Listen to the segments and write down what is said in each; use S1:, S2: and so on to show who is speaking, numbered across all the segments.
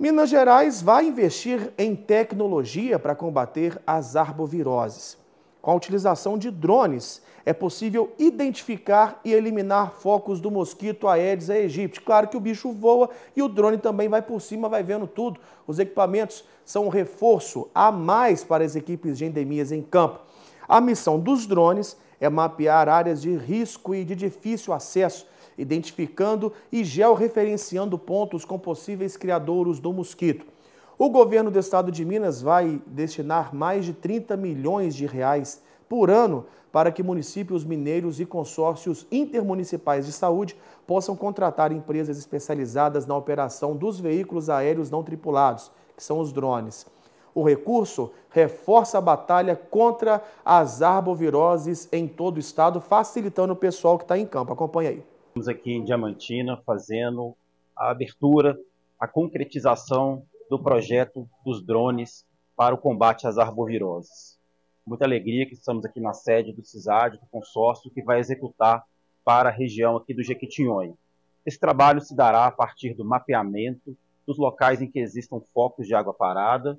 S1: Minas Gerais vai investir em tecnologia para combater as arboviroses. Com a utilização de drones, é possível identificar e eliminar focos do mosquito Aedes aegypti. Claro que o bicho voa e o drone também vai por cima, vai vendo tudo. Os equipamentos são um reforço a mais para as equipes de endemias em campo. A missão dos drones é mapear áreas de risco e de difícil acesso, identificando e georreferenciando pontos com possíveis criadouros do mosquito. O governo do estado de Minas vai destinar mais de 30 milhões de reais por ano para que municípios mineiros e consórcios intermunicipais de saúde possam contratar empresas especializadas na operação dos veículos aéreos não tripulados, que são os drones. O recurso reforça a batalha contra as arboviroses em todo o estado, facilitando o pessoal que está em campo. Acompanhe aí. Estamos aqui em Diamantina
S2: fazendo a abertura, a concretização do projeto dos drones para o combate às arboviroses. Muita alegria que estamos aqui na sede do CISAD, do consórcio, que vai executar para a região aqui do Jequitinhonha. Esse trabalho se dará a partir do mapeamento dos locais em que existam focos de água parada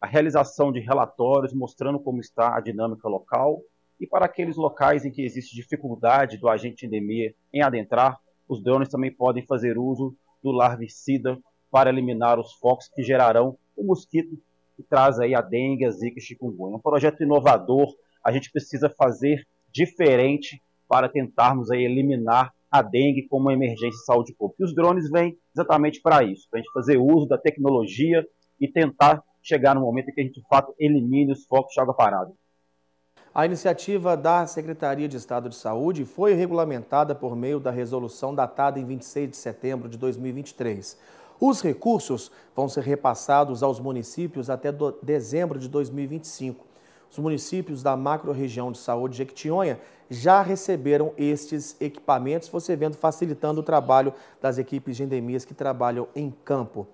S2: a realização de relatórios mostrando como está a dinâmica local e para aqueles locais em que existe dificuldade do agente endemia em adentrar, os drones também podem fazer uso do larvicida para eliminar os focos que gerarão o mosquito que traz aí a dengue, a zika e chikungunya. É um projeto inovador, a gente precisa fazer diferente para tentarmos aí eliminar a dengue como uma emergência de saúde pública. E os drones vêm exatamente para isso, para a gente fazer uso
S1: da tecnologia e tentar chegar no momento em que a gente, de fato, elimine os focos de água parada. A iniciativa da Secretaria de Estado de Saúde foi regulamentada por meio da resolução datada em 26 de setembro de 2023. Os recursos vão ser repassados aos municípios até dezembro de 2025. Os municípios da macro-região de saúde de Equitionha já receberam estes equipamentos, você vendo facilitando o trabalho das equipes de endemias que trabalham em campo.